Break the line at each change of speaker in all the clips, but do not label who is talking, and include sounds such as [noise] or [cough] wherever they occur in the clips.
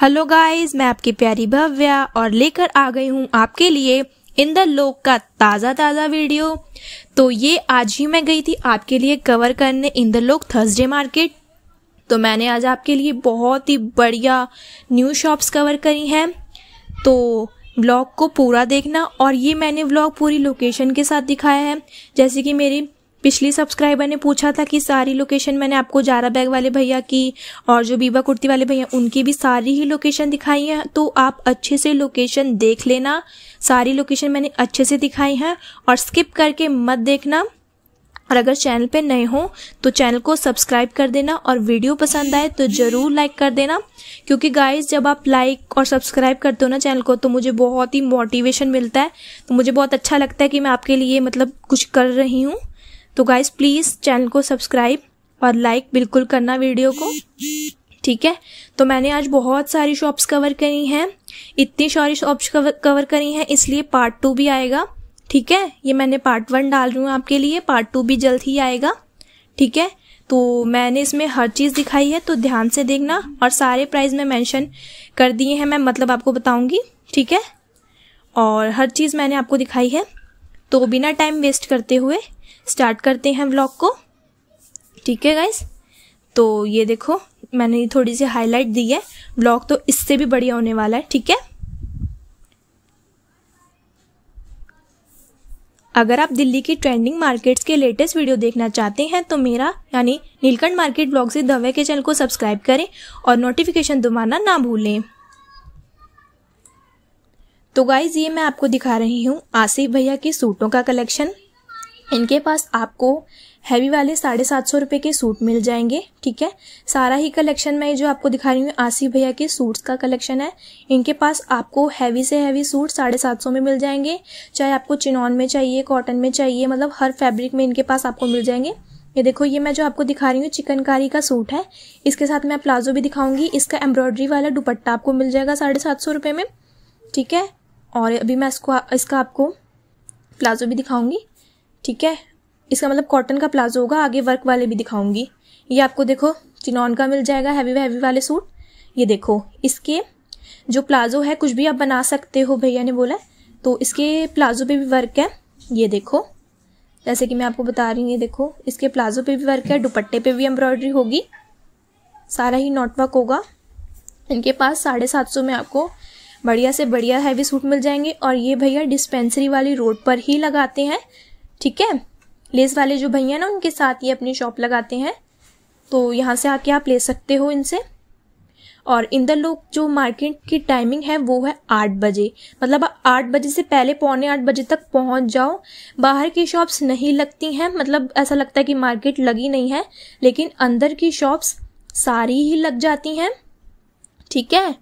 Hello guys मैं आपकी प्यारी भव्या और लेकर आ गई हूँ आपके लिए इन द लोक का ताज़ा ताज़ा वीडियो तो ये आज ही मैं गई थी आपके लिए कवर करने in the local Thursday market तो मैंने आज आपके लिए बहुत ही बढ़िया न्यू शॉप्स कवर करी हैं तो ब्लॉग को पूरा देखना और ये मैंने ब्लॉग पूरी लोकेशन के साथ दिखाया है जैसे कि मेरी पिछली सब्सक्राइबर ने पूछा था कि सारी लोकेशन मैंने आपको जारा बैग वाले भैया की और जो बीबा कुर्ती वाले भैया उनकी भी सारी ही लोकेशन दिखाई है तो आप अच्छे से लोकेशन देख लेना सारी लोकेशन मैंने अच्छे से दिखाई है और स्किप करके मत देखना और अगर चैनल पे नए हो तो चैनल को सब्सक्राइब कर देना और वीडियो पसंद आए तो ज़रूर लाइक कर देना क्योंकि गाइस जब आप लाइक और सब्सक्राइब करते हो ना चैनल को तो मुझे बहुत ही मोटिवेशन मिलता है तो मुझे बहुत अच्छा लगता है कि मैं आपके लिए मतलब कुछ कर रही हूँ तो गाइज प्लीज़ चैनल को सब्सक्राइब और लाइक बिल्कुल करना वीडियो को ठीक है तो मैंने आज बहुत सारी शॉप्स कवर करी हैं इतनी सारी शॉप्स कवर करी हैं इसलिए पार्ट टू भी आएगा ठीक है ये मैंने पार्ट वन डाल रही हूँ आपके लिए पार्ट टू भी जल्द ही आएगा ठीक है तो मैंने इसमें हर चीज़ दिखाई है तो ध्यान से देखना और सारे प्राइस में मेंशन कर दिए हैं मैं मतलब आपको बताऊँगी ठीक है और हर चीज़ मैंने आपको दिखाई है तो बिना टाइम वेस्ट करते हुए स्टार्ट करते हैं ब्लॉग को ठीक है गाइस तो ये देखो मैंने थोड़ी सी हाईलाइट दी है ब्लॉग तो इससे भी बढ़िया होने वाला है ठीक है अगर आप दिल्ली की ट्रेंडिंग मार्केट्स के लेटेस्ट वीडियो देखना चाहते हैं तो मेरा यानी नीलकंठ मार्केट ब्लॉग से दवे के चैनल को सब्सक्राइब करें और नोटिफिकेशन दबाना ना भूलें तो गाइज ये मैं आपको दिखा रही हूँ आसिफ भैया के सूटों का कलेक्शन इनके पास आपको हैवी वाले साढ़े सात सौ रुपये के सूट मिल जाएंगे ठीक है सारा ही कलेक्शन मैं जो आपको दिखा रही हूँ आसिफ भैया के सूट्स का कलेक्शन है इनके पास आपको हैवी से हैवी सूट साढ़े सात सौ में मिल जाएंगे चाहे आपको चिनॉन में चाहिए कॉटन में चाहिए मतलब हर फैब्रिक में इनके पास आपको मिल जाएंगे ये देखो ये मैं जो आपको दिखा रही हूँ चिकनकारी का सूट है इसके साथ मैं प्लाजो भी दिखाऊंगी इसका एम्ब्रॉयडरी वाला दुपट्टा आपको मिल जाएगा साढ़े सात सौ रुपये में ठीक है और अभी मैं इसको इसका आपको प्लाजो भी दिखाऊंगी ठीक है इसका मतलब कॉटन का प्लाजो होगा आगे वर्क वाले भी दिखाऊंगी ये आपको देखो चिनॉन का मिल जाएगा हैवी हैवी वाले सूट ये देखो इसके जो प्लाजो है कुछ भी आप बना सकते हो भैया ने बोला तो इसके प्लाजो पे भी वर्क है ये देखो जैसे कि मैं आपको बता रही हूँ ये देखो इसके प्लाजो पे भी वर्क है दुपट्टे पे भी एम्ब्रॉयडरी होगी सारा ही नोटवर्क होगा इनके पास साढ़े सात सौ में आपको बढ़िया से बढ़िया हैवी सूट मिल जाएंगे और ये भैया डिस्पेंसरी वाली रोड पर ही लगाते हैं ठीक है लेस वाले जो भैया ना उनके साथ ये अपनी शॉप लगाते हैं तो यहाँ से आके आप ले सकते हो इनसे और इंदर लोग जो मार्केट की टाइमिंग है वो है आठ बजे मतलब आठ बजे से पहले पौने आठ बजे तक पहुंच जाओ बाहर की शॉप्स नहीं लगती हैं मतलब ऐसा लगता है कि मार्केट लगी नहीं है लेकिन अंदर की शॉप्स सारी ही लग जाती हैं ठीक है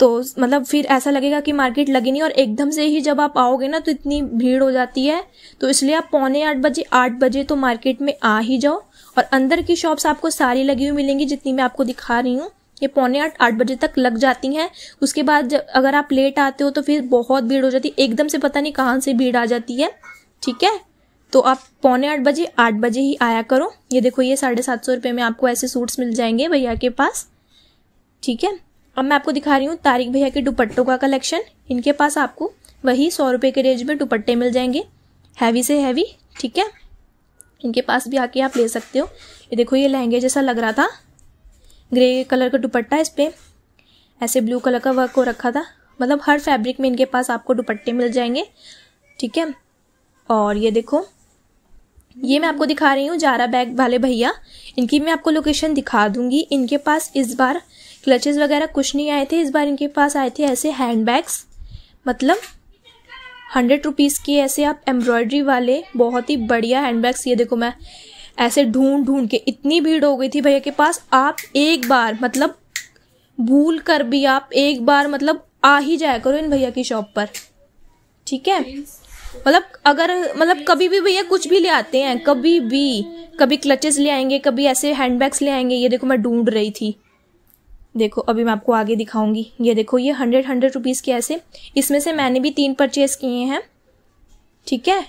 तो मतलब फिर ऐसा लगेगा कि मार्केट लगी नहीं और एकदम से ही जब आप आओगे ना तो इतनी भीड़ हो जाती है तो इसलिए आप पौने आठ बजे आठ बजे तो मार्केट में आ ही जाओ और अंदर की शॉप्स आपको सारी लगी हुई मिलेंगी जितनी मैं आपको दिखा रही हूँ ये पौने आठ आठ बजे तक लग जाती हैं उसके बाद अगर आप लेट आते हो तो फिर बहुत भीड़ हो जाती है एकदम से पता नहीं कहाँ से भीड़ आ जाती है ठीक है तो आप पौने आठ बजे आठ बजे ही आया करो ये देखो ये साढ़े सात सौ रुपये में आपको ऐसे सूट्स मिल जाएंगे भैया के पास ठीक है अब मैं आपको दिखा रही हूँ तारिक भैया के दुपट्टों का कलेक्शन इनके पास आपको वही सौ रुपये के रेंज में दुपट्टे मिल जाएंगे हैवी से हैवी ठीक है इनके पास भी आके आप ले सकते हो ये देखो ये लहंगे जैसा लग रहा था ग्रे कलर का दुपट्टा इस पर ऐसे ब्लू कलर का वर्क हो रखा था मतलब हर फैब्रिक में इनके पास आपको दुपट्टे मिल जाएंगे ठीक है और ये देखो ये मैं आपको दिखा रही हूँ जारा बैग वाले भैया इनकी मैं आपको लोकेशन दिखा दूंगी इनके पास इस बार क्लचेस वगैरह कुछ नहीं आए थे इस बार इनके पास आए थे ऐसे हैंड बैग्स मतलब हंड्रेड रुपीज़ के ऐसे आप एम्ब्रॉयडरी वाले बहुत ही बढ़िया हैंड बैग्स ये देखो मैं ऐसे ढूंढ ढूंढ के इतनी भीड़ हो गई थी भैया के पास आप एक बार मतलब भूल कर भी आप एक बार मतलब आ ही जाया करो इन भैया की शॉप पर ठीक है मतलब अगर मतलब कभी भी भैया कुछ भी ले आते हैं कभी भी कभी क्लचेस ले आएंगे कभी ऐसे हैंडबैग्स ले आएंगे ये देखो मैं ढूंढ रही थी देखो अभी मैं आपको आगे दिखाऊंगी ये देखो ये हंड्रेड हंड्रेड रुपीज़ के ऐसे इसमें से मैंने भी तीन परचेज किए हैं ठीक है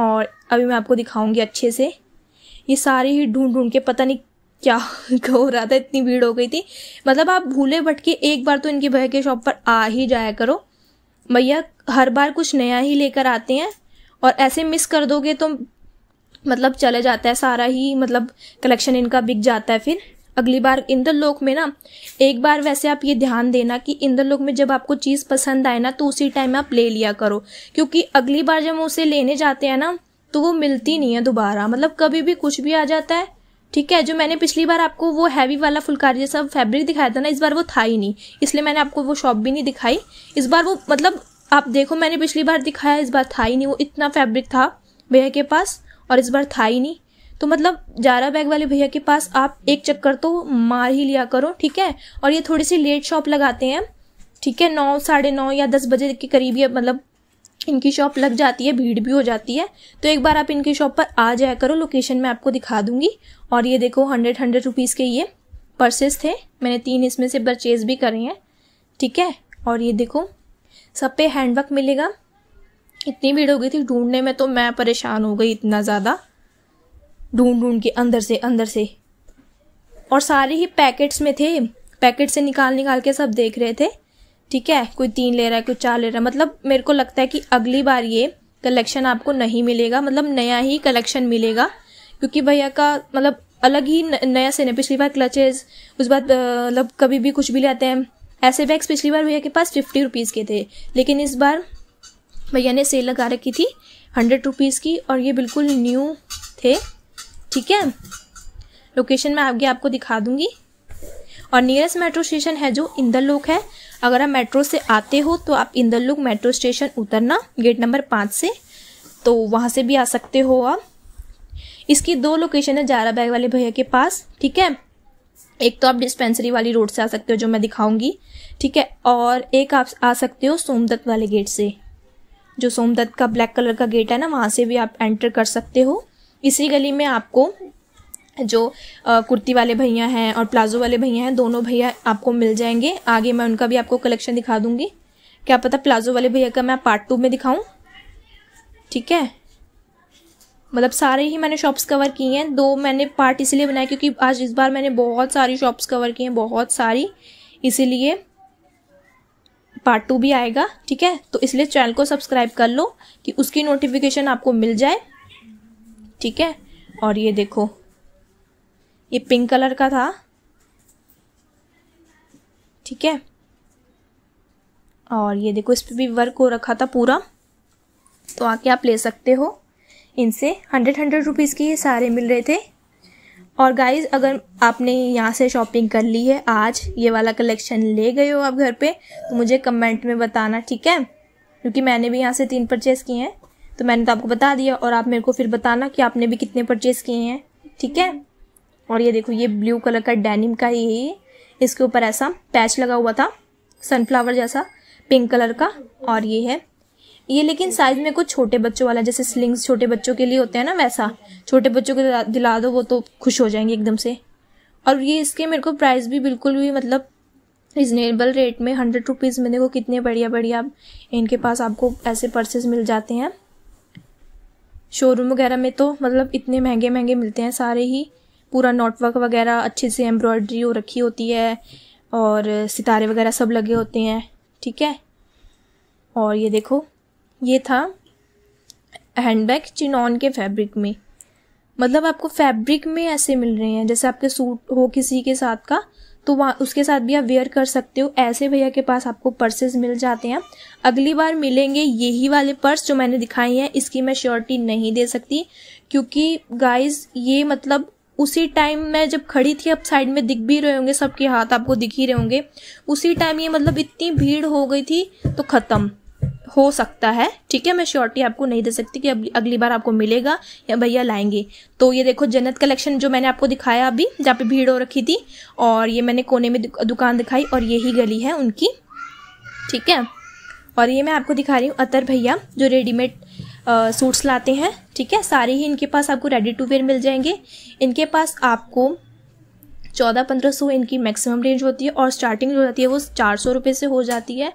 और अभी मैं आपको दिखाऊंगी अच्छे से ये सारे ही ढूंढ ढूंढ के पता नहीं क्या [laughs] हो रहा था इतनी भीड़ हो गई थी मतलब आप भूले भटके एक बार तो इनकी भय के शॉप पर आ ही जाया करो भैया हर बार कुछ नया ही लेकर आते हैं और ऐसे मिस कर दोगे तो मतलब चले जाता है सारा ही मतलब कलेक्शन इनका बिक जाता है फिर अगली बार इंद्रलोक में ना एक बार वैसे आप ये ध्यान देना कि इंद्रलोक में जब आपको चीज़ पसंद आए ना तो उसी टाइम आप ले लिया करो क्योंकि अगली बार जब हम उसे लेने जाते हैं ना तो वो मिलती नहीं है दोबारा मतलब कभी भी कुछ भी आ जाता है ठीक है जो मैंने पिछली बार आपको वो हैवी वाला फुलकारी जैसा फैब्रिक दिखाया था ना इस बार वो था ही नहीं इसलिए मैंने आपको वो शॉप भी नहीं दिखाई इस बार वो मतलब आप देखो मैंने पिछली बार दिखाया इस बार था ही नहीं वो इतना फैब्रिक था भैया के पास और इस बार था ही नहीं तो मतलब जारा बैग वाले भैया के पास आप एक चक्कर तो मार ही लिया करो ठीक है और ये थोड़ी सी लेट शॉप लगाते हैं ठीक है नौ साढ़े नौ या दस बजे के करीब ये मतलब इनकी शॉप लग जाती है भीड़ भी हो जाती है तो एक बार आप इनकी शॉप पर आ जाया करो लोकेशन मैं आपको दिखा दूंगी और ये देखो हंड्रेड हंड्रेड रुपीज़ के ये पर्सेस थे मैंने तीन इसमें से परचेज भी करे हैं ठीक है और ये देखो सब पे हैंडवर्क मिलेगा इतनी भीड़ हो गई थी ढूंढने में तो मैं परेशान हो गई इतना ज़्यादा ढूंढ ढूंढ के अंदर से अंदर से और सारे ही पैकेट्स में थे पैकेट से निकाल निकाल के सब देख रहे थे ठीक है कोई तीन ले रहा है कोई चार ले रहा है मतलब मेरे को लगता है कि अगली बार ये कलेक्शन आपको नहीं मिलेगा मतलब नया ही कलेक्शन मिलेगा क्योंकि भैया का मतलब अलग ही नया सीन है पिछली बार क्लचेज उस बार मतलब कभी भी कुछ भी लेते हैं ऐसे बैग्स पिछली बार भैया के पास फिफ्टी रुपीज़ के थे लेकिन इस बार भैया ने सेल लगा रखी थी हंड्रेड रुपीज़ की और ये बिल्कुल न्यू थे ठीक है लोकेशन मैं आगे आपको दिखा दूंगी और नियरेस्ट मेट्रो स्टेशन है जो इंदर लोक है अगर आप मेट्रो से आते हो तो आप इंदर लोक मेट्रो स्टेशन उतरना गेट नंबर पाँच से तो वहाँ से भी आ सकते हो आप इसकी दो लोकेशन है जारा बैग वाले भैया के पास ठीक है एक तो आप डिस्पेंसरी वाली रोड से आ सकते हो जो मैं दिखाऊंगी ठीक है और एक आप आ सकते हो सोमदत्त वाले गेट से जो सोमदत्त का ब्लैक कलर का गेट है ना वहाँ से भी आप एंटर कर सकते हो इसी गली में आपको जो आ, कुर्ती वाले भैया हैं और प्लाजो वाले भैया हैं दोनों भैया आपको मिल जाएंगे आगे मैं उनका भी आपको कलेक्शन दिखा दूंगी क्या पता प्लाजो वाले भैया का मैं पार्ट टू में दिखाऊं ठीक है मतलब सारे ही मैंने शॉप्स कवर किए हैं दो मैंने पार्ट इसलिए बनाए क्योंकि आज इस बार मैंने बहुत सारी शॉप्स कवर की हैं बहुत सारी इसीलिए पार्ट टू भी आएगा ठीक है तो इसलिए चैनल को सब्सक्राइब कर लो कि उसकी नोटिफिकेशन आपको मिल जाए ठीक है और ये देखो ये पिंक कलर का था ठीक है और ये देखो इस पर भी वर्क हो रखा था पूरा तो आके आप ले सकते हो इनसे हंड्रेड हंड्रेड रुपीज़ के ये सारे मिल रहे थे और गाइज अगर आपने यहाँ से शॉपिंग कर ली है आज ये वाला कलेक्शन ले गए हो आप घर पे तो मुझे कमेंट में बताना ठीक है क्योंकि मैंने भी यहाँ से तीन परचेज़ किए हैं तो मैंने तो आपको बता दिया और आप मेरे को फिर बताना कि आपने भी कितने परचेज़ किए हैं ठीक है हम्म। और ये देखो ये ब्लू कलर का डेनिम का ही है इसके ऊपर ऐसा पैच लगा हुआ था सनफ्लावर जैसा पिंक कलर का और ये है ये लेकिन साइज में कुछ छोटे बच्चों वाला जैसे स्लिंग्स छोटे बच्चों के लिए होते हैं ना वैसा छोटे बच्चों को दिला दो वो तो खुश हो जाएंगे एकदम से और ये इसके मेरे को प्राइस भी बिल्कुल भी मतलब रिजनेबल रेट में हंड्रेड रुपीज़ में देखो कितने बढ़िया बढ़िया इनके पास आपको ऐसे पर्सेज मिल जाते हैं शोरूम वगैरह में तो मतलब इतने महंगे महंगे मिलते हैं सारे ही पूरा नोटवर्क वगैरह अच्छे से एम्ब्रॉयडरी हो रखी होती है और सितारे वगैरह सब लगे होते हैं ठीक है और ये देखो ये था हैंडबैग चिनॉन के फैब्रिक में मतलब आपको फैब्रिक में ऐसे मिल रहे हैं जैसे आपके सूट हो किसी के साथ का तो वहाँ उसके साथ भी आप वेयर कर सकते हो ऐसे भैया के पास आपको पर्सेज मिल जाते हैं अगली बार मिलेंगे यही वाले पर्स जो मैंने दिखाई हैं इसकी मैं श्योरिटी नहीं दे सकती क्योंकि गाइज ये मतलब उसी टाइम मैं जब खड़ी थी अब साइड में दिख भी रहे होंगे सबके हाथ आपको दिख ही रहे होंगे उसी टाइम ये मतलब इतनी भीड़ हो गई थी तो ख़त्म हो सकता है ठीक है मैं श्योरिटी आपको नहीं दे सकती कि अगली बार आपको मिलेगा या भैया लाएंगे तो ये देखो जन्नत कलेक्शन जो मैंने आपको दिखाया अभी जहाँ पे भीड़ हो रखी थी और ये मैंने कोने में दुकान दिखाई और ये ही गली है उनकी ठीक है और ये मैं आपको दिखा रही हूँ अतर भैया जो रेडीमेड सूट्स लाते हैं ठीक है सारे ही इनके पास आपको रेडी टू वेयर मिल जाएंगे इनके पास आपको चौदह पंद्रह सौ इनकी मैक्सिमम रेंज होती है और स्टार्टिंग जो होती है वो चार सौ रुपये से हो जाती है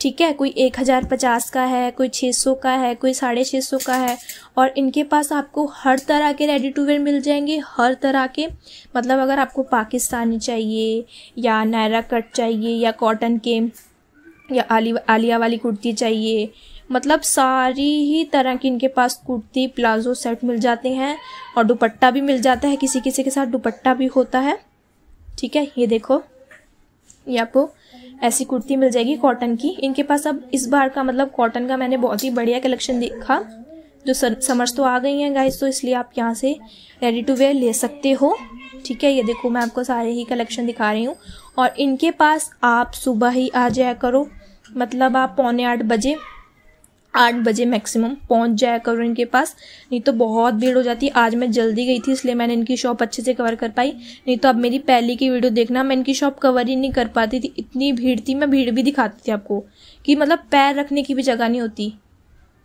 ठीक है कोई एक हज़ार पचास का है कोई छः सौ का है कोई साढ़े छः सौ का है और इनके पास आपको हर तरह के रेडी टू वेयर मिल जाएंगे हर तरह के मतलब अगर आपको पाकिस्तानी चाहिए या नायरा कट चाहिए या कॉटन के या आली आलिया वाली कुर्ती चाहिए मतलब सारी ही तरह की इनके पास कुर्ती प्लाजो सेट मिल जाते हैं और दुपट्टा भी मिल जाता है किसी किसी के साथ दुपट्टा भी होता है ठीक है ये देखो ये आपको ऐसी कुर्ती मिल जाएगी कॉटन की इनके पास अब इस बार का मतलब कॉटन का मैंने बहुत ही बढ़िया कलेक्शन देखा जो समर्स तो आ गई हैं गाइस तो इसलिए आप यहाँ से रेडी टू वेयर ले सकते हो ठीक है ये देखो मैं आपको सारे ही कलेक्शन दिखा रही हूँ और इनके पास आप सुबह ही आ जाया करो मतलब आप पौने आठ बजे आठ बजे मैक्सिमम पहुंच जाया करो इनके पास नहीं तो बहुत भीड़ हो जाती है आज मैं जल्दी गई थी इसलिए मैंने इनकी शॉप अच्छे से कवर कर पाई नहीं तो अब मेरी पहले की वीडियो देखना मैं इनकी शॉप कवर ही नहीं कर पाती थी इतनी भीड़ थी मैं भीड़ भी दिखाती थी आपको कि मतलब पैर रखने की भी जगह नहीं होती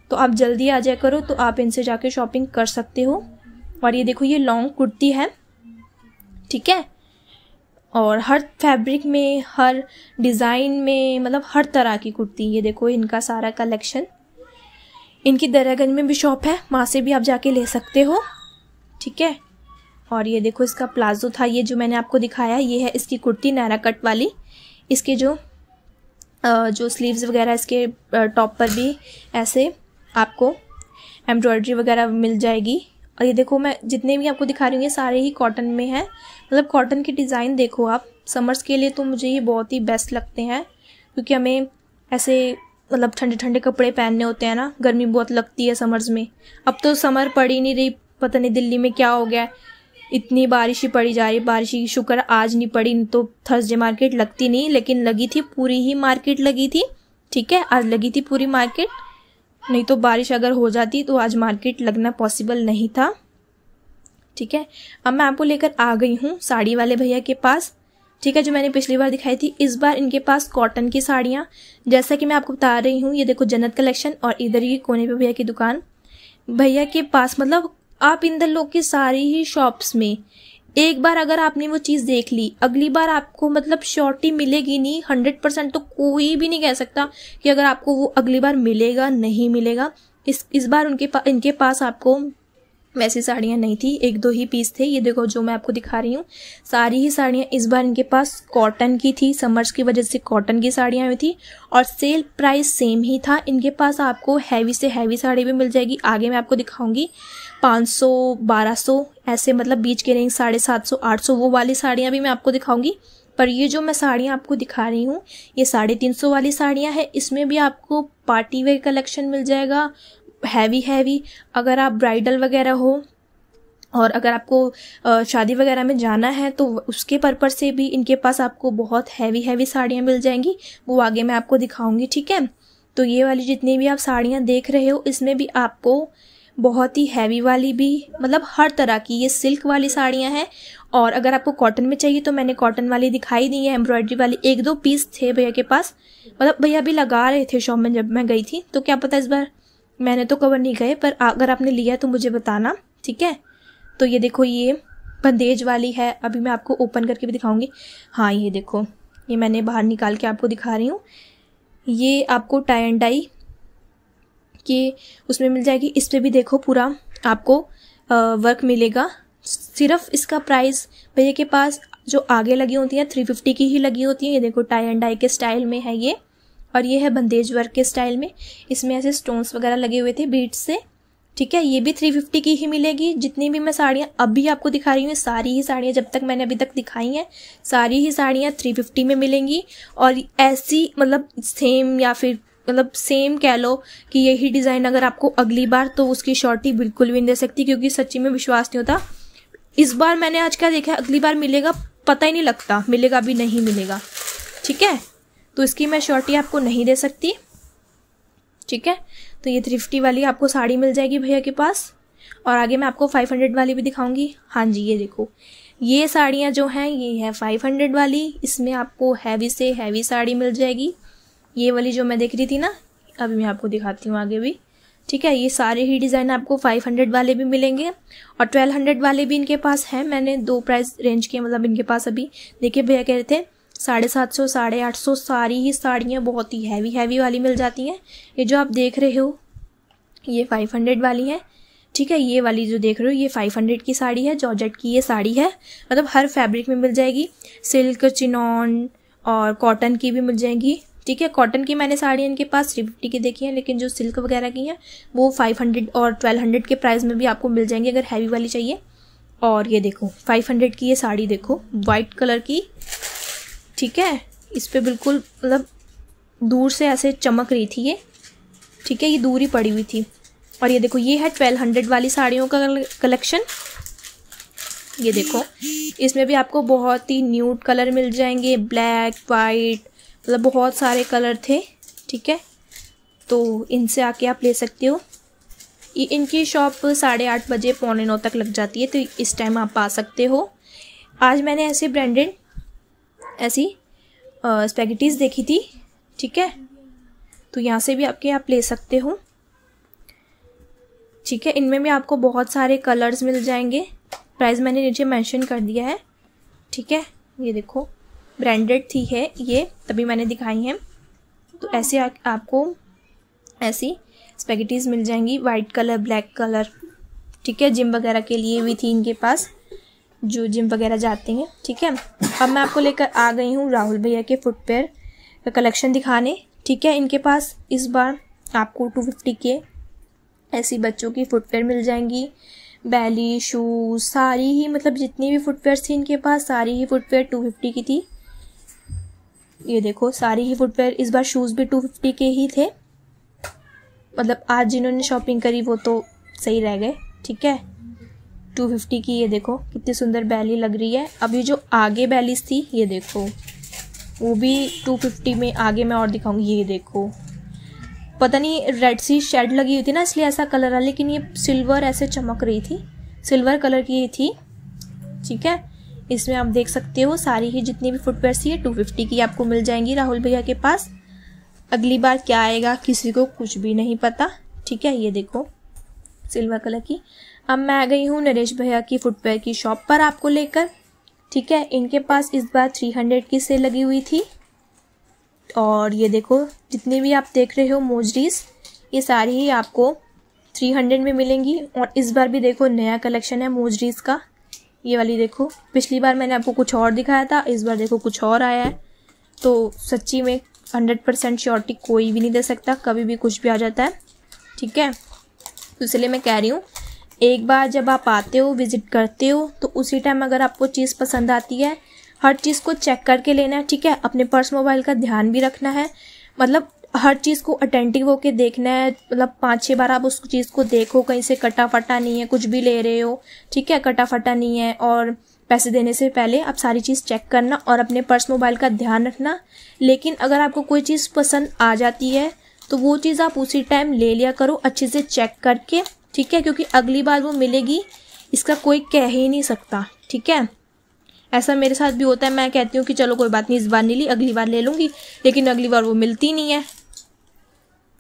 तो आप जल्दी आ जाया करो तो आप इनसे जाके शॉपिंग कर सकते हो और ये देखो ये लॉन्ग कुर्ती है ठीक है और हर फैब्रिक में हर डिज़ाइन में मतलब हर तरह की कुर्ती ये देखो इनका सारा कलेक्शन इनकी दरियागंज में भी शॉप है वहाँ से भी आप जाके ले सकते हो ठीक है और ये देखो इसका प्लाजो था ये जो मैंने आपको दिखाया ये है इसकी कुर्ती नायरा कट वाली इसके जो जो स्लीव्स वगैरह इसके टॉप पर भी ऐसे आपको एम्ब्रॉयडरी वगैरह मिल जाएगी और ये देखो मैं जितने भी आपको दिखा रही हूँ ये सारे ही कॉटन में हैं मतलब कॉटन के डिज़ाइन देखो आप समर्स के लिए तो मुझे ये बहुत ही बेस्ट लगते हैं क्योंकि हमें ऐसे मतलब ठंडे ठंडे कपड़े पहनने होते हैं ना गर्मी बहुत लगती है समर्स में अब तो समर पड़ ही नहीं रही पता नहीं दिल्ली में क्या हो गया इतनी बारिश ही पड़ी जा रही बारिश की शुक्र आज नहीं पड़ी तो थर्सडे मार्केट लगती नहीं लेकिन लगी थी पूरी ही मार्केट लगी थी ठीक है आज लगी थी पूरी मार्केट नहीं तो बारिश अगर हो जाती तो आज मार्केट लगना पॉसिबल नहीं था ठीक है अब मैं आपको लेकर आ गई हूँ साड़ी वाले भैया के पास ठीक है जो मैंने पिछली बार दिखाई थी इस बार इनके पास कॉटन की साड़ियाँ जैसा कि मैं आपको बता रही हूँ ये देखो जन्नत कलेक्शन और इधर ये कोने पे भैया की दुकान भैया के पास मतलब आप इन लोग की सारी ही शॉप्स में एक बार अगर आपने वो चीज़ देख ली अगली बार आपको मतलब श्योरिटी मिलेगी नहीं हंड्रेड परसेंट तो कोई भी नहीं कह सकता कि अगर आपको वो अगली बार मिलेगा नहीं मिलेगा इस इस बार उनके पा, इनके पास आपको वैसी साड़ियाँ नहीं थी एक दो ही पीस थे ये देखो जो मैं आपको दिखा रही हूँ सारी ही साड़ियाँ इस बार इनके पास कॉटन की थी समर्स की वजह से कॉटन की साड़ियाँ हुई थी और सेल प्राइस सेम ही था इनके पास आपको हैवी से हैवी साड़ी भी मिल जाएगी आगे मैं आपको दिखाऊंगी 500 1200 ऐसे मतलब बीच के रेंज साढ़े सात सौ आठ सौ वो वाली साड़ियाँ भी मैं आपको दिखाऊंगी पर ये जो मैं साड़ियाँ आपको दिखा रही हूँ ये साढ़े तीन सौ वाली साड़ियाँ हैं इसमें भी आपको पार्टी वेयर कलेक्शन मिल जाएगा हैवी हैवी अगर आप ब्राइडल वगैरह हो और अगर आपको शादी वगैरह में जाना है तो उसके पर्पज से भी इनके पास आपको बहुत हैवी हैवी साड़ियाँ मिल जाएंगी वो आगे मैं आपको दिखाऊंगी ठीक है तो ये वाली जितनी भी आप साड़ियाँ देख रहे हो इसमें भी आपको बहुत ही हैवी वाली भी मतलब हर तरह की ये सिल्क वाली साड़ियाँ हैं और अगर आपको कॉटन में चाहिए तो मैंने कॉटन वाली दिखाई दी है एम्ब्रॉयडरी वाली एक दो पीस थे भैया के पास मतलब भैया भी लगा रहे थे शॉप में जब मैं गई थी तो क्या पता इस बार मैंने तो कवर नहीं गए पर अगर आपने लिया है तो मुझे बताना ठीक है तो ये देखो ये बंदेज वाली है अभी मैं आपको ओपन करके भी दिखाऊंगी हाँ ये देखो ये मैंने बाहर निकाल के आपको दिखा रही हूँ ये आपको टाई एंड डाई के उसमें मिल जाएगी इस पर भी देखो पूरा आपको वर्क मिलेगा सिर्फ इसका प्राइस भैया के पास जो आगे लगी होती हैं थ्री फिफ्टी की ही लगी होती हैं ये देखो टाई एंड डाई के स्टाइल में है ये और ये है बंदेज वर्क के स्टाइल में इसमें ऐसे स्टोन्स वगैरह लगे हुए थे बीट्स से ठीक है ये भी थ्री फिफ्टी की ही मिलेगी जितनी भी मैं साड़ियाँ अभी आपको दिखा रही हूँ सारी ही साड़ियाँ जब तक मैंने अभी तक दिखाई हैं सारी ही साड़ियाँ थ्री फिफ्टी में मिलेंगी और ऐसी मतलब सेम या फिर मतलब सेम कह लो कि यही डिज़ाइन अगर आपको अगली बार तो उसकी शॉर्टी बिल्कुल भी नहीं दे सकती क्योंकि सच्ची में विश्वास नहीं होता इस बार मैंने आज क्या देखा अगली बार मिलेगा पता ही नहीं लगता मिलेगा भी नहीं मिलेगा ठीक है तो इसकी मैं श्योरिटी आपको नहीं दे सकती ठीक है तो ये थ्री फिफ्टी वाली आपको साड़ी मिल जाएगी भैया के पास और आगे मैं आपको फाइव हंड्रेड वाली भी दिखाऊंगी हाँ जी ये देखो ये साड़ियाँ जो हैं ये है फाइव हंड्रेड वाली इसमें आपको हैवी से हैवी साड़ी मिल जाएगी ये वाली जो मैं देख रही थी ना अभी मैं आपको दिखाती हूँ आगे भी ठीक है ये सारे ही डिज़ाइन आपको 500 वाले भी मिलेंगे और 1200 वाले भी इनके पास हैं मैंने दो प्राइस रेंज के मतलब इनके पास अभी देखिए भैया कह रहे थे साढ़े सात सौ साढ़े आठ सौ सारी ही साड़ियाँ बहुत ही हैवी हैवी वाली मिल जाती हैं ये जो आप देख रहे हो ये फाइव हंड्रेड वाली है ठीक है ये वाली जो देख रहे हो ये फाइव हंड्रेड की साड़ी है जॉर्जेट की ये साड़ी है मतलब हर फैब्रिक में मिल जाएगी सिल्क चिनॉन और कॉटन की भी मिल जाएगी ठीक है कॉटन की मैंने साड़ियाँ इनके पास थ्री फिफ्टी की देखी हैं लेकिन जो सिल्क वगैरह की हैं वो फाइव हंड्रेड और ट्वेल्व हंड्रेड के प्राइस में भी आपको मिल जाएंगी अगर हैवी वाली चाहिए और ये देखो फाइव हंड्रेड की ये साड़ी देखो वाइट कलर की ठीक है इस पर बिल्कुल मतलब दूर से ऐसे चमक रही थी ये ठीक है ये दूर ही पड़ी हुई थी और ये देखो ये है ट्वेल्व हंड्रेड वाली साड़ियों का कलेक्शन ये देखो इसमें भी आपको बहुत ही न्यूट कलर मिल जाएंगे ब्लैक वाइट मतलब बहुत सारे कलर थे ठीक है तो इनसे आके आप ले सकते हो इनकी शॉप साढ़े आठ बजे पौने नौ तक लग जाती है तो इस टाइम आप आ सकते हो आज मैंने ऐसे ब्रांडेड ऐसी स्पेगेटीज़ देखी थी ठीक है तो यहाँ से भी आपके आप ले सकते हो ठीक है इनमें भी आपको बहुत सारे कलर्स मिल जाएंगे प्राइस मैंने नीचे मेंशन कर दिया है ठीक है ये देखो ब्रांडेड थी है ये तभी मैंने दिखाई है तो ऐसे आ, आपको ऐसी स्पेगेटीज़ मिल जाएंगी वाइट कलर ब्लैक कलर ठीक है जिम वगैरह के लिए भी थी इनके पास जो जिम वगैरह जाते हैं ठीक है अब मैं आपको लेकर आ गई हूँ राहुल भैया के फुटपेयर का कलेक्शन दिखाने ठीक है इनके पास इस बार आपको टू फिफ्टी के ऐसी बच्चों की फुटवेयर मिल जाएंगी बैली शूज़ सारी ही मतलब जितनी भी फुटवेयर थी इनके पास सारी ही फुटवेयर टू फिफ्टी की थी ये देखो सारी ही फुटवेयर इस बार शूज़ भी टू फिफ्टी के ही थे मतलब आज जिन्होंने शॉपिंग करी वो तो सही रह गए ठीक है टू फिफ्टी की ये देखो कितनी सुंदर बैली लग रही है अब ये जो आगे बैलीस थी ये देखो वो भी टू फिफ्टी में आगे मैं और दिखाऊंगी ये देखो पता नहीं रेड सी शेड लगी हुई थी ना इसलिए ऐसा कलर है लेकिन ये सिल्वर ऐसे चमक रही थी सिल्वर कलर की ये थी ठीक है इसमें आप देख सकते हो सारी ही जितनी भी फुटवेयर थी टू फिफ्टी की आपको मिल जाएंगी राहुल भैया के पास अगली बार क्या आएगा किसी को कुछ भी नहीं पता ठीक है ये देखो सिल्वर कलर की अब मैं आ गई हूँ नरेश भैया की फुटवेयर की शॉप पर आपको लेकर ठीक है इनके पास इस बार थ्री हंड्रेड की सेल लगी हुई थी और ये देखो जितनी भी आप देख रहे हो मोजरीज ये सारी ही आपको थ्री हंड्रेड में मिलेंगी और इस बार भी देखो नया कलेक्शन है मोजरीज का ये वाली देखो पिछली बार मैंने आपको कुछ और दिखाया था इस बार देखो कुछ और आया है तो सच्ची में हंड्रेड परसेंट श्योरिटी कोई भी नहीं दे सकता कभी भी कुछ भी आ जाता है ठीक है तो इसलिए मैं कह रही हूँ एक बार जब आप आते हो विज़िट करते हो तो उसी टाइम अगर आपको चीज़ पसंद आती है हर चीज़ को चेक करके लेना है ठीक है अपने पर्स मोबाइल का ध्यान भी रखना है मतलब हर चीज़ को अटेंटिव होके देखना है मतलब पाँच छः बार आप उस चीज़ को देखो कहीं से कटा फटा नहीं है कुछ भी ले रहे हो ठीक है कटा फटा नहीं है और पैसे देने से पहले आप सारी चीज़ चेक करना और अपने पर्स मोबाइल का ध्यान रखना लेकिन अगर आपको कोई चीज़ पसंद आ जाती है तो वो चीज़ आप उसी टाइम ले लिया करो अच्छे से चेक करके ठीक है क्योंकि अगली बार वो मिलेगी इसका कोई कह ही नहीं सकता ठीक है ऐसा मेरे साथ भी होता है मैं कहती हूँ कि चलो कोई बात नहीं इस बार नहीं ली अगली बार ले लूँगी लेकिन अगली बार वो मिलती नहीं है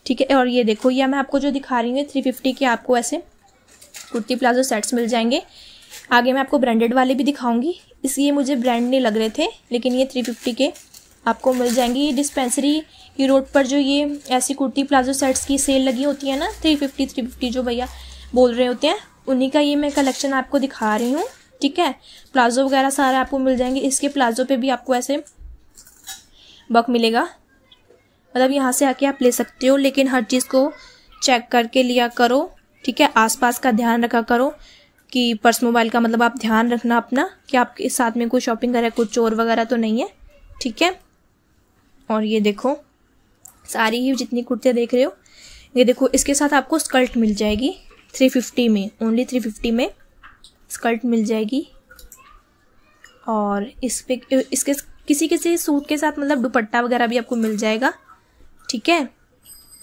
ठीक है और ये देखो ये मैं आपको जो दिखा रही हूँ थ्री फिफ्टी के आपको ऐसे कुर्ती प्लाजो सेट्स मिल जाएंगे आगे मैं आपको ब्रांडेड वाले भी दिखाऊंगी इसलिए मुझे ब्रांड नहीं लग रहे थे लेकिन ये थ्री फिफ्टी के आपको मिल जाएंगी ये डिस्पेंसरी ये रोड पर जो ये ऐसी कुर्ती प्लाजो सेट्स की सेल लगी होती है ना थ्री फिफ्टी थ्री फिफ्टी जो भैया बोल रहे होते हैं उन्हीं का ये मैं कलेक्शन आपको दिखा रही हूँ ठीक है प्लाजो वगैरह सारे आपको मिल जाएंगे इसके प्लाजो पे भी आपको ऐसे बक मिलेगा मतलब यहाँ से आके आप ले सकते हो लेकिन हर चीज़ को चेक करके लिया करो ठीक है आसपास का ध्यान रखा करो कि पर्स मोबाइल का मतलब आप ध्यान रखना अपना कि आपके साथ में कोई शॉपिंग करे कुछ चोर वगैरह तो नहीं है ठीक है और ये देखो सारी ही जितनी कुर्तियाँ देख रहे हो ये देखो इसके साथ आपको स्कर्ट मिल जाएगी थ्री फिफ्टी में ओनली थ्री फिफ्टी में स्कर्ट मिल जाएगी और इस पे इसके किसी किसी सूट के साथ मतलब दुपट्टा वगैरह भी आपको मिल जाएगा ठीक है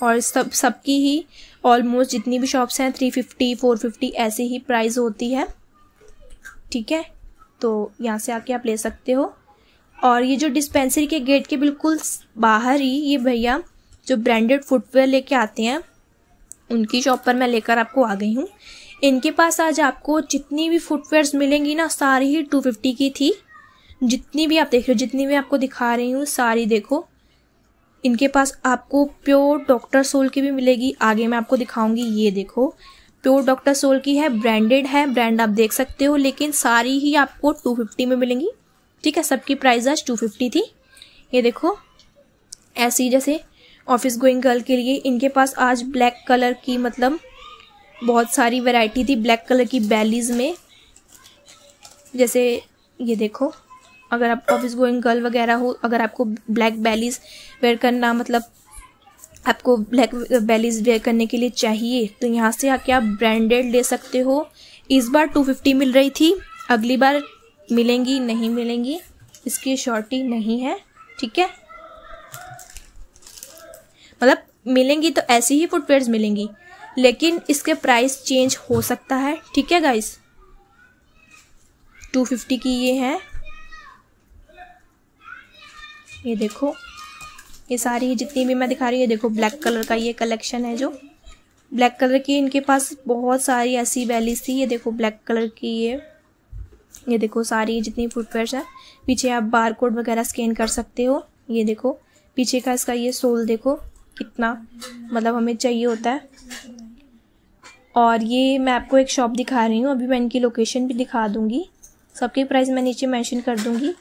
और सब सबकी ही ऑलमोस्ट जितनी भी शॉप्स हैं थ्री फिफ्टी फोर फिफ्टी ऐसी ही प्राइस होती है ठीक है तो यहाँ से आके आप ले सकते हो और ये जो डिस्पेंसरी के गेट के बिल्कुल बाहर ही ये भैया जो ब्रांडेड फुटवेयर लेके आते हैं उनकी शॉप पर मैं लेकर आपको आ गई हूँ इनके पास आज आपको जितनी भी फुटवेयर्स मिलेंगी ना सारी ही टू फिफ्टी की थी जितनी भी आप देख रहे हो जितनी भी आपको दिखा रही हूँ सारी देखो इनके पास आपको प्योर डॉक्टर सोल की भी मिलेगी आगे मैं आपको दिखाऊंगी ये देखो प्योर डॉक्टर सोल की है ब्रांडेड है ब्रांड आप देख सकते हो लेकिन सारी ही आपको टू फिफ्टी में मिलेंगी ठीक है सबकी प्राइस आज टू फिफ्टी थी ये देखो ऐसी जैसे ऑफिस गोइंग गर्ल के लिए इनके पास आज ब्लैक कलर की मतलब बहुत सारी वैरायटी थी ब्लैक कलर की बैलीज में जैसे ये देखो अगर आप ऑफिस गोइंग गर्ल वगैरह हो अगर आपको ब्लैक बैलीज वेयर करना मतलब आपको ब्लैक बैलीज वेयर करने के लिए चाहिए तो यहाँ से आके आप ब्रांडेड ले सकते हो इस बार 250 मिल रही थी अगली बार मिलेंगी नहीं मिलेंगी इसकी शॉर्टी नहीं है ठीक है मतलब मिलेंगी तो ऐसी ही फुटवेयर्स मिलेंगी लेकिन इसके प्राइस चेंज हो सकता है ठीक है गाइस 250 की ये है ये देखो ये सारी जितनी भी मैं दिखा रही हूँ ये देखो ब्लैक कलर का ये कलेक्शन है जो ब्लैक कलर की इनके पास बहुत सारी ऐसी वैलीस थी ये देखो ब्लैक कलर की ये ये देखो सारी जितनी फुटवेयर्स है पीछे आप बार कोड वगैरह स्कैन कर सकते हो ये देखो पीछे का इसका ये सोल देखो इतना मतलब हमें चाहिए होता है और ये मैं आपको एक शॉप दिखा रही हूँ अभी मैं इनकी लोकेशन भी दिखा दूँगी सबकी प्राइस मैं नीचे मेंशन कर दूँगी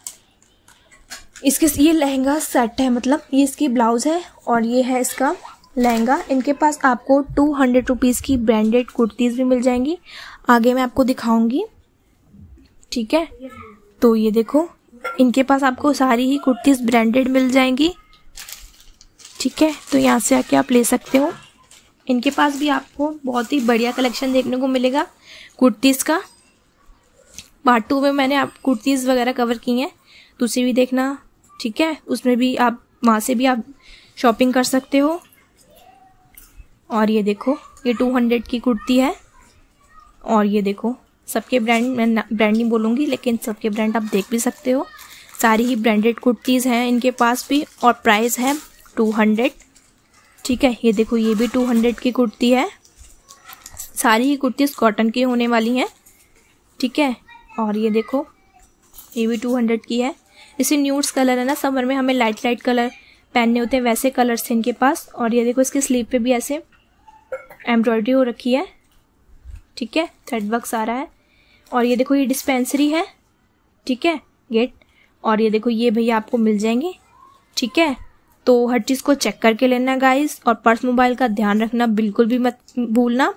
इसके ये लहंगा सेट है मतलब ये इसकी ब्लाउज़ है और ये है इसका लहंगा इनके पास आपको टू हंड्रेड रुपीज़ की ब्रांडेड कुर्तीज़ भी मिल जाएंगी आगे मैं आपको दिखाऊँगी ठीक है तो ये देखो इनके पास आपको सारी ही कुर्तीज़ ब्रांडेड मिल जाएंगी ठीक है तो यहाँ से आके आप ले सकते हो इनके पास भी आपको बहुत ही बढ़िया कलेक्शन देखने को मिलेगा कुर्तीज़ का पार्ट टू में मैंने आप कुर्तीज़ वगैरह कवर की हैं तो उसे भी देखना ठीक है उसमें भी आप वहाँ से भी आप शॉपिंग कर सकते हो और ये देखो ये टू हंड्रेड की कुर्ती है और ये देखो सबके ब्रांड मैं ब्रांड नहीं बोलूँगी लेकिन सबके ब्रांड आप देख भी सकते हो सारी ही ब्रांडेड कुर्तीज़ हैं इनके पास भी और प्राइस है 200 ठीक है ये देखो ये भी 200 की कुर्ती है सारी ही कुर्तीज़ कॉटन की होने वाली हैं ठीक है और ये देखो ये भी 200 की है इसे न्यूट्स कलर है ना समर में हमें लाइट लाइट कलर पहनने होते हैं वैसे कलर्स थे इनके पास और ये देखो इसके स्लीव पे भी ऐसे एम्ब्रॉयडरी हो रखी है ठीक है बक्स आ सारा है और ये देखो ये डिस्पेंसरी है ठीक है गेट और ये देखो ये भैया आपको मिल जाएंगे ठीक है तो हर चीज़ को चेक करके लेना गाइस और पर्स मोबाइल का ध्यान रखना बिल्कुल भी मत भूलना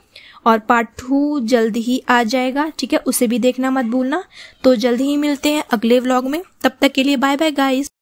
और पार्ट टू जल्द ही आ जाएगा ठीक है उसे भी देखना मत भूलना तो जल्द ही मिलते हैं अगले व्लॉग में तब तक के लिए बाय बाय गाइस